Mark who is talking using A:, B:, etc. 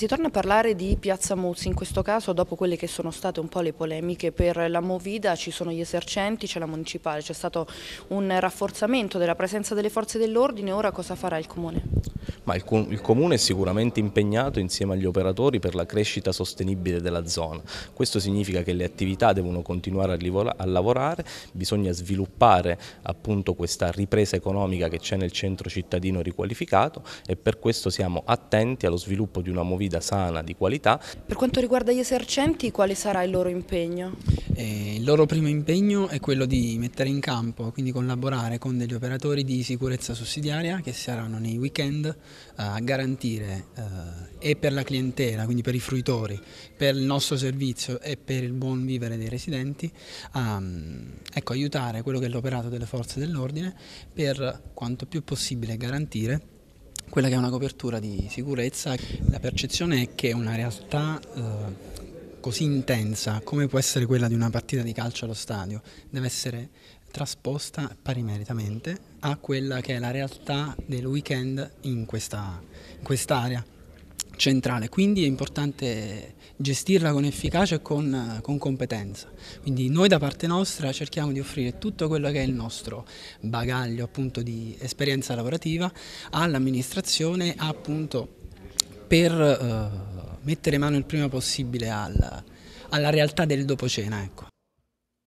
A: Si torna a parlare di Piazza Muzzi, in questo caso dopo quelle che sono state un po' le polemiche per la Movida, ci sono gli esercenti, c'è la municipale, c'è stato un rafforzamento della presenza delle forze dell'ordine, ora cosa farà il Comune?
B: ma il, il Comune è sicuramente impegnato insieme agli operatori per la crescita sostenibile della zona. Questo significa che le attività devono continuare a lavorare, bisogna sviluppare appunto questa ripresa economica che c'è nel centro cittadino riqualificato e per questo siamo attenti allo sviluppo di una movida sana di qualità.
A: Per quanto riguarda gli esercenti, quale sarà il loro impegno? Eh,
C: il loro primo impegno è quello di mettere in campo, quindi collaborare con degli operatori di sicurezza sussidiaria che saranno nei weekend eh, a garantire eh, e per la clientela, quindi per i fruitori, per il nostro servizio e per il buon vivere dei residenti, a mm, ecco, aiutare quello che è l'operato delle forze dell'ordine per quanto più possibile garantire quella che è una copertura di sicurezza. La percezione è che una realtà eh, così intensa come può essere quella di una partita di calcio allo stadio deve essere trasposta parimeritamente a quella che è la realtà del weekend in, questa, in quest'area centrale, quindi è importante gestirla con efficacia e con, con, competenza. Quindi noi da parte nostra cerchiamo di offrire tutto quello che è il nostro bagaglio appunto di esperienza lavorativa all'amministrazione appunto per eh, mettere mano il prima possibile al, alla realtà del dopo cena. Ecco.